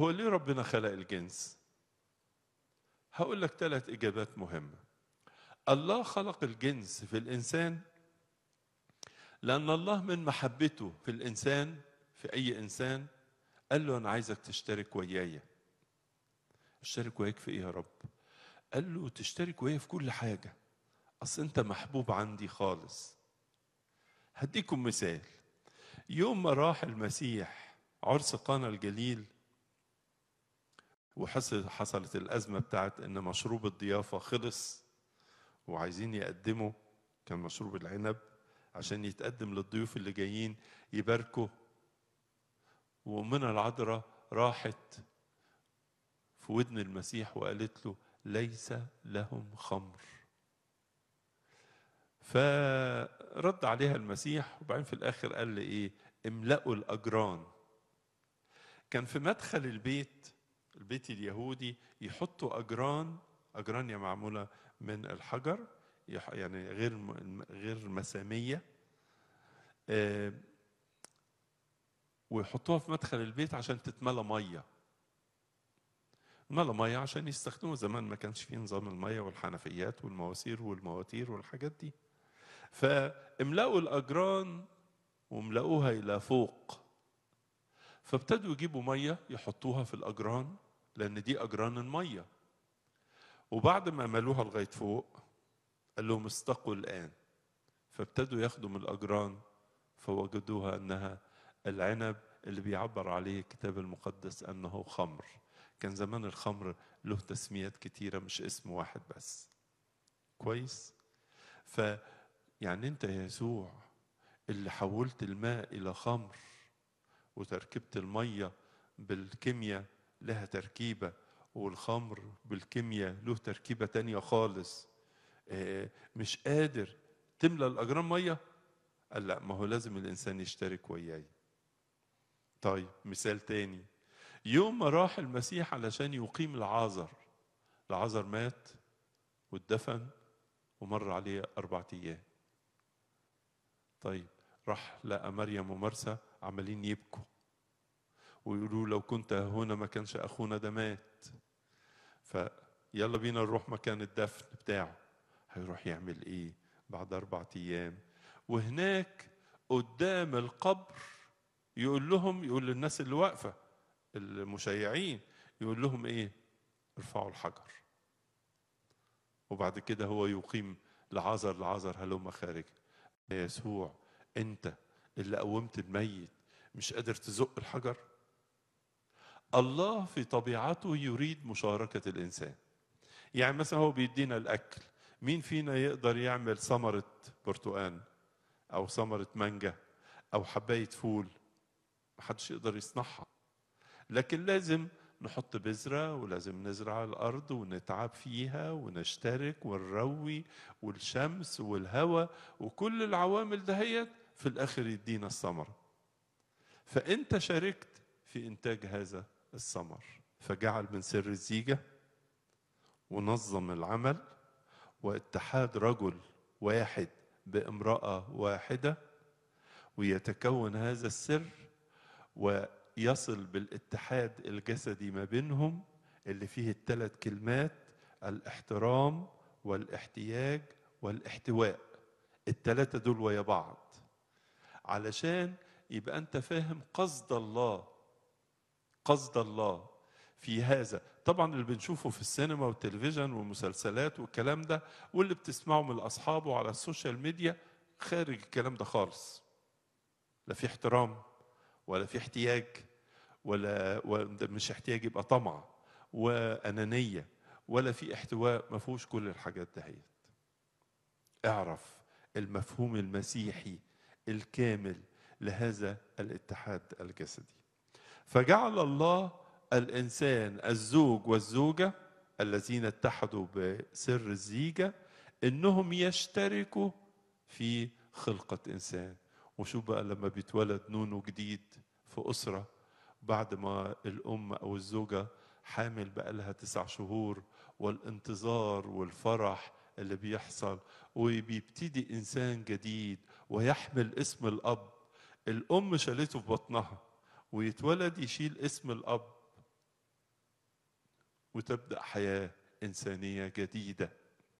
هو ليه ربنا خلق الجنس؟ هقول لك ثلاث إجابات مهمة الله خلق الجنس في الإنسان لأن الله من محبته في الإنسان في أي إنسان قال له أنا عايزك تشترك ويايا اشترك وياك في إيه يا رب؟ قال له تشترك ويايا في كل حاجة أصل أنت محبوب عندي خالص هديكم مثال يوم ما راح المسيح عرس قانا الجليل وحصلت حصلت الازمه بتاعت ان مشروب الضيافه خلص وعايزين يقدموا كان مشروب العنب عشان يتقدم للضيوف اللي جايين يباركوا وامنا العذراء راحت في ودن المسيح وقالت له ليس لهم خمر فرد عليها المسيح وبعدين في الاخر قال لي ايه املأوا الاجران كان في مدخل البيت البيت اليهودي يحطوا أجران أجران معمولة من الحجر يعني غير غير مسامية آه، ويحطوها في مدخل البيت عشان تتملى ميه ملا ميه عشان يستخدموا زمان ما كانش فيه نظام الميه والحنفيات والمواسير والمواتير والحاجات دي فاملأوا الاجران واملأوها الى فوق فابتدوا يجيبوا ميه يحطوها في الاجران لان دي اجران الميه وبعد ما ملوها لغايه فوق قال لهم استقوا الان فابتدوا ياخدوا من الاجران فوجدوها انها العنب اللي بيعبر عليه الكتاب المقدس انه خمر كان زمان الخمر له تسميات كتيره مش اسم واحد بس كويس ف يعني انت يا يسوع اللي حولت الماء الى خمر وتركيبه الميه بالكيمياء لها تركيبه والخمر بالكيمياء له تركيبه تانية خالص آه، مش قادر تملى الاجرام ميه قال لا ما هو لازم الانسان يشترك وياي طيب مثال تاني يوم ما راح المسيح علشان يقيم العازر العازر مات واتدفن ومر عليه أربعة أيام طيب راح لقى مريم ومرسى عمالين يبكوا ويقولوا لو كنت هنا ما كانش اخونا ده مات فيلا بينا نروح مكان الدفن بتاعه هيروح يعمل ايه بعد اربع ايام وهناك قدام القبر يقول لهم يقول للناس اللي واقفه المشيعين يقول لهم ايه ارفعوا الحجر وبعد كده هو يقيم لعازر لعازر هلوم خارج يا يسوع انت اللي قومت الميت مش قادر تزق الحجر الله في طبيعته يريد مشاركة الإنسان يعني مثلا هو بيدينا الأكل مين فينا يقدر يعمل ثمرة برتقان أو ثمرة مانجا أو حباية فول محدش يقدر يصنعها لكن لازم نحط بذرة ولازم نزرع الأرض ونتعب فيها ونشترك ونروي والشمس والهواء وكل العوامل دهيت في الآخر يدينا الثمر فأنت شاركت في إنتاج هذا الثمر فجعل من سر الزيجة ونظم العمل واتحاد رجل واحد بامرأة واحدة ويتكون هذا السر ويصل بالاتحاد الجسدي ما بينهم اللي فيه الثلاث كلمات الاحترام والاحتياج والاحتواء الثلاثة دول ويا بعض علشان يبقى انت فاهم قصد الله قصد الله في هذا طبعا اللي بنشوفه في السينما والتلفزيون والمسلسلات والكلام ده واللي بتسمعه من اصحابه على السوشيال ميديا خارج الكلام ده خالص لا في احترام ولا في احتياج ولا مش احتياج يبقى طمع وانانيه ولا في احتواء ما فيهوش كل الحاجات دهيت اعرف المفهوم المسيحي الكامل لهذا الاتحاد الجسدي فجعل الله الانسان الزوج والزوجه الذين اتحدوا بسر الزيجه انهم يشتركوا في خلقه انسان وشوف بقى لما بيتولد نونو جديد في اسره بعد ما الام او الزوجه حامل بقى لها تسع شهور والانتظار والفرح اللي بيحصل وبيبتدي انسان جديد ويحمل اسم الاب الام شالته في بطنها ويتولد يشيل اسم الاب وتبدا حياه انسانيه جديده